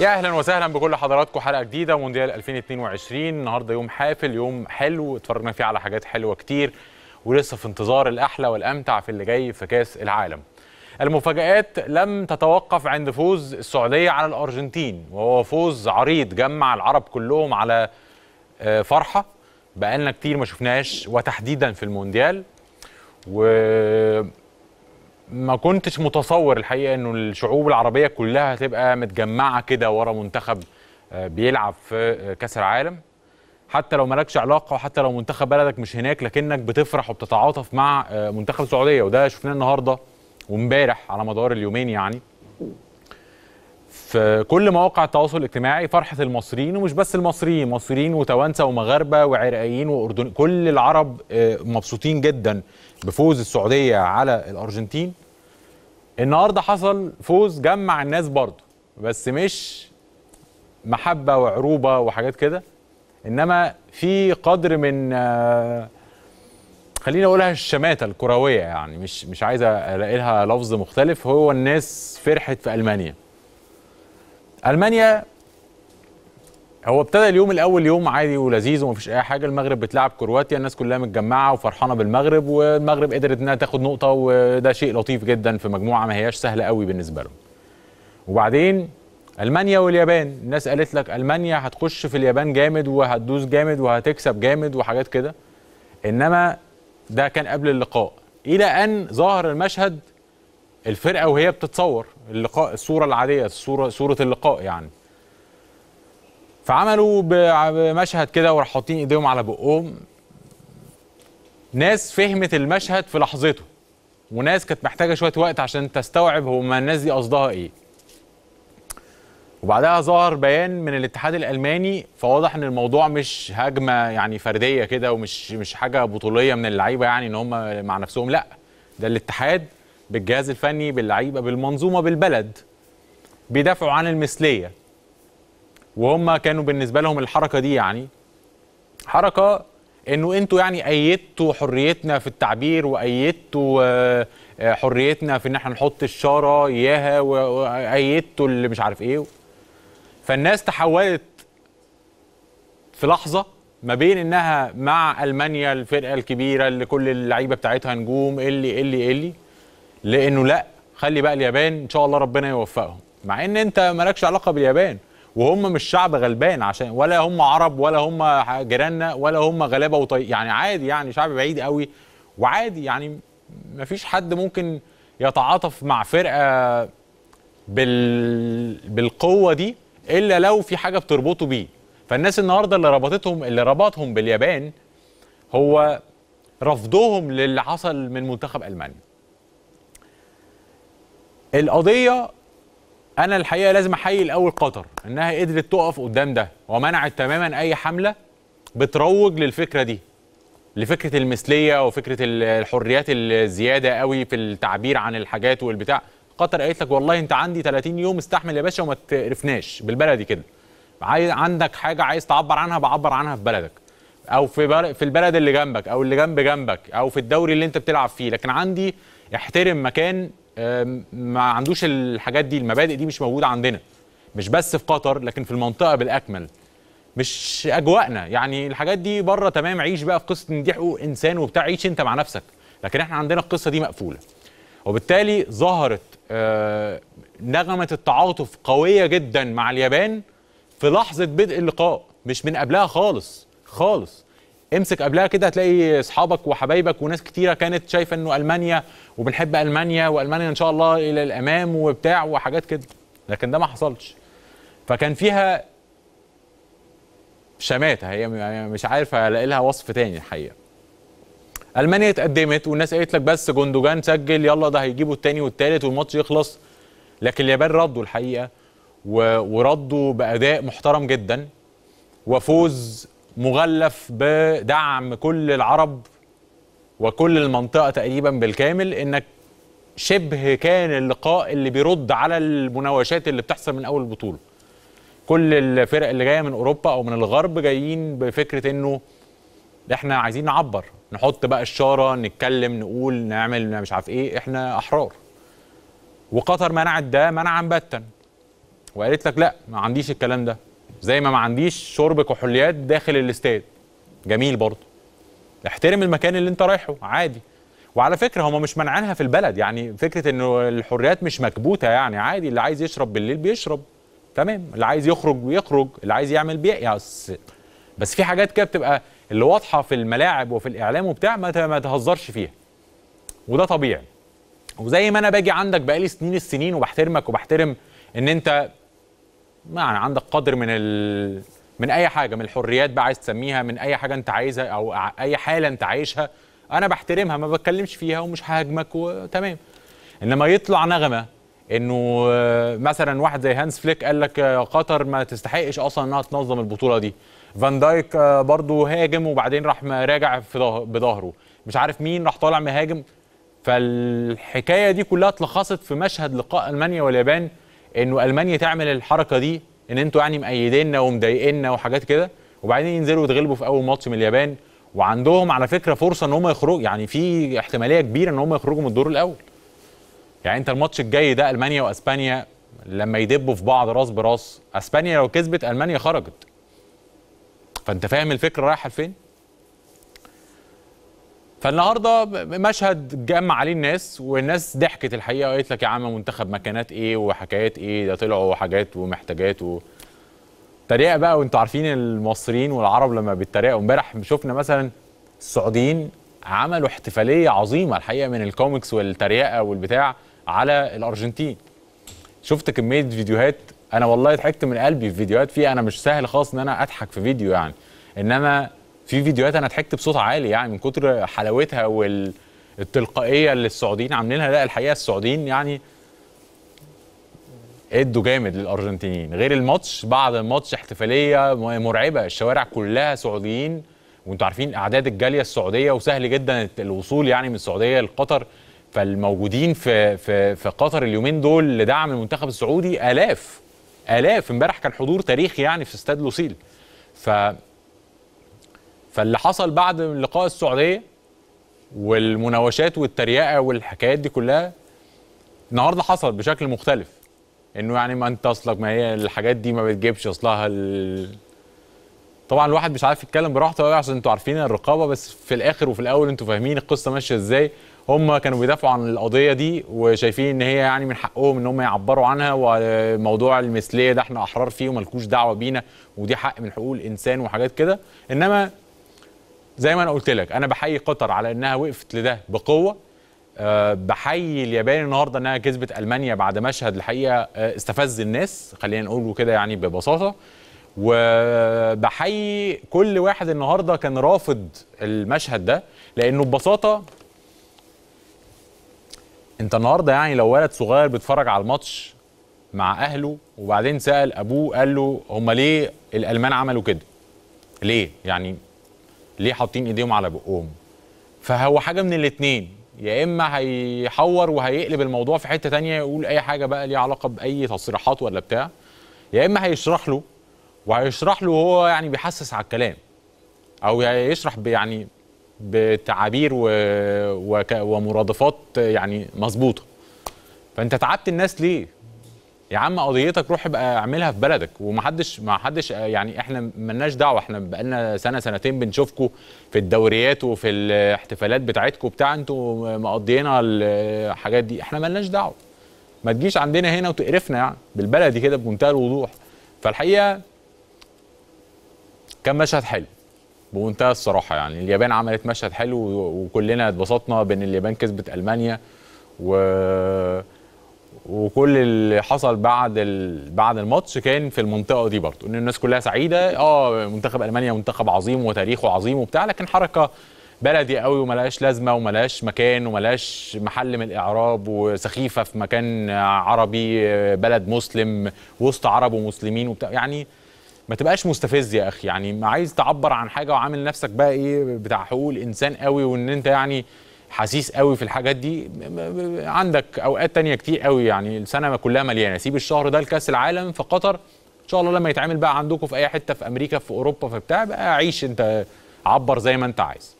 يا اهلا وسهلا بكل حضراتكم حلقه جديده مونديال 2022 النهارده يوم حافل يوم حلو اتفرجنا فيه على حاجات حلوه كتير ولسه في انتظار الاحلى والامتع في اللي جاي في كاس العالم المفاجآت لم تتوقف عند فوز السعودية على الأرجنتين وهو فوز عريض جمع العرب كلهم على آه، فرحة بقالنا كتير ما شفناهاش وتحديدا في المونديال و ما كنتش متصور الحقيقه انه الشعوب العربيه كلها هتبقى متجمعه كده ورا منتخب آه، بيلعب في آه، كاس العالم حتى لو مالكش علاقه وحتى لو منتخب بلدك مش هناك لكنك بتفرح وبتتعاطف مع آه، منتخب السعوديه وده شفناه النهارده وامبارح على مدار اليومين يعني في كل مواقع التواصل الاجتماعي فرحه المصريين ومش بس المصريين مصريين وتوانسه ومغاربه وعراقيين واردن كل العرب مبسوطين جدا بفوز السعوديه على الارجنتين النهارده حصل فوز جمع الناس برضه بس مش محبه وعروبه وحاجات كده انما في قدر من آه، خلينا اقولها الشماته الكرويه يعني مش مش عايز الاقي لها لفظ مختلف هو الناس فرحت في المانيا المانيا هو ابتدى اليوم الاول يوم عادي ولذيذ ومفيش اي حاجه المغرب بتلعب كرواتيا الناس كلها متجمعه وفرحانه بالمغرب والمغرب قدرت انها تاخد نقطه وده شيء لطيف جدا في مجموعه ما هياش سهله قوي بالنسبه لهم وبعدين المانيا واليابان الناس قالت لك المانيا هتخش في اليابان جامد وهتدوس جامد وهتكسب جامد وحاجات كده انما ده كان قبل اللقاء الى ان ظهر المشهد الفرقه وهي بتتصور اللقاء الصوره العاديه الصوره صوره اللقاء يعني فعملوا بمشهد كده وراح حاطين ايديهم على بقهم ناس فهمت المشهد في لحظته وناس كانت محتاجه شويه وقت عشان تستوعب هما الناس دي قصدها ايه وبعدها ظهر بيان من الاتحاد الالماني فواضح ان الموضوع مش هجمه يعني فرديه كده ومش مش حاجه بطوليه من اللعيبه يعني ان هم مع نفسهم لا ده الاتحاد بالجهاز الفني باللعيبه بالمنظومه بالبلد بيدافعوا عن المثليه وهم كانوا بالنسبه لهم الحركه دي يعني حركه انه انتوا يعني ايدتوا حريتنا في التعبير وايدتوا آه، حريتنا في ان احنا نحط الشاره اياها وايدتوا اللي مش عارف ايه فالناس تحولت في لحظه ما بين انها مع المانيا الفرقه الكبيره اللي كل اللعيبه بتاعتها نجوم اللي اللي اللي لانه لا خلي بقى اليابان ان شاء الله ربنا يوفقهم مع ان انت مالكش علاقه باليابان وهم مش شعب غلبان عشان ولا هم عرب ولا هم جيراننا ولا هم غلابه وطي يعني عادي يعني شعب بعيد قوي وعادي يعني ما فيش حد ممكن يتعاطف مع فرقه بال بالقوه دي الا لو في حاجه بتربطه بيه فالناس النهارده اللي ربطتهم اللي ربطهم باليابان هو رفضهم للي حصل من منتخب المانيا القضيه انا الحقيقه لازم احيي الاول قطر انها قدرت تقف قدام ده ومنعت تماما اي حمله بتروج للفكره دي لفكره المثليه وفكره الحريات الزياده قوي في التعبير عن الحاجات والبتاع قطر قالت لك والله انت عندي 30 يوم استحمل يا باشا وما تقرفناش بالبلدي كده عايز عندك حاجه عايز تعبر عنها بعبر عنها في بلدك او في في البلد اللي جنبك او اللي جنب جنبك او في الدوري اللي انت بتلعب فيه لكن عندي احترم مكان ما عندوش الحاجات دي المبادئ دي مش موجوده عندنا مش بس في قطر لكن في المنطقه بالاكمل مش اجواءنا يعني الحاجات دي بره تمام عيش بقى في قصه ان دي حقوق انسان وبتاع عيش انت مع نفسك لكن احنا عندنا القصه دي مقفوله وبالتالي ظهرت آه، نغمه التعاطف قويه جدا مع اليابان في لحظه بدء اللقاء مش من قبلها خالص خالص امسك قبلها كده هتلاقي اصحابك وحبايبك وناس كتيره كانت شايفه انه المانيا وبنحب المانيا والمانيا ان شاء الله الى الامام وبتاع وحاجات كده لكن ده ما حصلش فكان فيها شماتة هي يعني مش عارف الاقي لها وصف تاني الحقيقه المانيا اتقدمت والناس قالت لك بس جندوجان سجل يلا ده هيجيبوا التاني والتالت والماتش يخلص لكن اليابان ردوا الحقيقه وردوا باداء محترم جدا وفوز مغلف بدعم كل العرب وكل المنطقة تقريبا بالكامل انك شبه كان اللقاء اللي بيرد على المناوشات اللي بتحصل من اول البطولة كل الفرق اللي جاية من اوروبا او من الغرب جايين بفكرة انه احنا عايزين نعبر نحط بقى الشارة نتكلم نقول نعمل مش عارف ايه احنا احرار وقطر منعت ده منعا باتا وقالت لك لا ما عنديش الكلام ده زي ما ما عنديش شرب كحوليات داخل الاستاد جميل برضه احترم المكان اللي انت رايحه عادي وعلى فكره هم مش منعينها في البلد يعني فكره انه الحريات مش مكبوته يعني عادي اللي عايز يشرب بالليل بيشرب تمام اللي عايز يخرج بيخرج اللي عايز يعمل بيقيس بس في حاجات كده بتبقى اللي واضحه في الملاعب وفي الاعلام وبتاع ما تهزرش فيها وده طبيعي وزي ما انا باجي عندك بقالي سنين السنين وبحترمك وبحترم ان انت يعني عندك قدر من ال... من اي حاجه من الحريات بقى عايز تسميها من اي حاجه انت عايزها او اي حاله انت عايشها انا بحترمها ما بتكلمش فيها ومش ههاجمك وتمام انما يطلع نغمه انه آه، مثلا واحد زي هانس فليك قال لك آه، قطر ما تستحقش اصلا انها تنظم البطوله دي فان دايك آه، برضه هاجم وبعدين راح راجع في بظهره مش عارف مين راح طالع مهاجم فالحكايه دي كلها اتلخصت في مشهد لقاء المانيا واليابان انه المانيا تعمل الحركه دي ان انتوا يعني مأيديننا ومضايقيننا وحاجات كده وبعدين ينزلوا يتغلبوا في اول ماتش من اليابان وعندهم على فكره فرصه ان هم يخرجوا يعني في احتماليه كبيره ان هم يخرجوا من الدور الاول يعني انت الماتش الجاي ده المانيا واسبانيا لما يدبوا في بعض راس براس اسبانيا لو كسبت المانيا خرجت فانت فاهم الفكره رايحه فين فالنهارده مشهد جمع عليه الناس والناس ضحكت الحقيقه وقالت لك يا عم منتخب مكانات ايه وحكايات ايه ده طلعوا حاجات ومحتاجات و... تريقه بقى وانتوا عارفين المصريين والعرب لما بيتريقوا امبارح شفنا مثلا السعوديين عملوا احتفاليه عظيمه الحقيقه من الكوميكس والتريقه والبتاع على الارجنتين شفت كميه فيديوهات انا والله ضحكت من قلبي في فيديوهات فيها انا مش سهل خالص ان انا اضحك في فيديو يعني انما في فيديوهات انا ضحكت بصوت عالي يعني من كتر حلاوتها والتلقائيه اللي السعوديين عاملينها لا الحقيقه السعوديين يعني ادوا جامد للارجنتينيين غير الماتش بعد الماتش احتفاليه مرعبه الشوارع كلها سعوديين وانتوا عارفين اعداد الجاليه السعوديه وسهل جدا الوصول يعني من السعوديه لقطر فالموجودين في في في قطر اليومين دول لدعم المنتخب السعودي الاف الاف امبارح كان حضور تاريخي يعني في استاد لوسيل ف فاللي حصل بعد لقاء السعوديه والمناوشات والتريقه والحكايات دي كلها النهارده حصل بشكل مختلف انه يعني ما انت اصلك ما هي الحاجات دي ما بتجيبش اصلها ال... طبعا الواحد مش عارف يتكلم براحته قوي عشان انتوا عارفين الرقابه بس في الاخر وفي الاول انتوا فاهمين القصه ماشيه ازاي هم كانوا بيدافعوا عن القضيه دي وشايفين ان هي يعني من حقهم ان هم يعبروا عنها وموضوع المثليه ده احنا احرار فيه وملكوش دعوه بينا ودي حق من حقوق الانسان وحاجات كده انما زي ما انا قلت لك انا بحيي قطر على انها وقفت لده بقوه آه، بحيي اليابان النهارده انها كسبت المانيا بعد مشهد الحقيقه آه، استفز الناس خلينا نقوله كده يعني ببساطه وبحيي كل واحد النهارده كان رافض المشهد ده لانه ببساطه انت النهارده يعني لو ولد صغير بيتفرج على الماتش مع اهله وبعدين سال ابوه قال له هم ليه الالمان عملوا كده ليه يعني ليه حاطين ايديهم على بقهم فهو حاجه من الاثنين يا اما هيحور وهيقلب الموضوع في حته تانية يقول اي حاجه بقى ليها علاقه باي تصريحات ولا بتاع يا اما هيشرح له وهيشرح له وهو يعني بيحسس على الكلام او يشرح يعني بتعابير و... و... ومرادفات يعني مظبوطه فانت تعبت الناس ليه يا عم قضيتك روح ابقى اعملها في بلدك ومحدش ما حدش يعني احنا مالناش دعوه احنا بقالنا سنه سنتين بنشوفكم في الدوريات وفي الاحتفالات بتاعتكم بتاع انتوا مقضينا الحاجات دي احنا مالناش دعوه ما تجيش عندنا هنا وتقرفنا يعني بالبلدي كده بمنتهى الوضوح فالحقيقه كان مشهد حلو بمنتهى الصراحه يعني اليابان عملت مشهد حلو وكلنا اتبسطنا بان اليابان كسبت المانيا و وكل اللي حصل بعد بعد الماتش كان في المنطقه دي برضه ان الناس كلها سعيده اه منتخب المانيا منتخب عظيم وتاريخه عظيم وبتاع لكن حركه بلدي قوي وملهاش لازمه وملهاش مكان وملهاش محل من الاعراب وسخيفه في مكان عربي بلد مسلم وسط عرب ومسلمين وبتاع يعني ما تبقاش مستفز يا اخي يعني عايز تعبر عن حاجه وعامل نفسك بقى ايه بتاع حقوق الانسان قوي وان انت يعني حسيس قوي في الحاجات دي عندك اوقات تانية كتير قوي يعني السنه كلها مليانه سيب الشهر ده لكاس العالم في قطر ان شاء الله لما يتعمل بقى عندكم في اي حته في امريكا في اوروبا في بتاع بقى عيش انت عبر زي ما انت عايز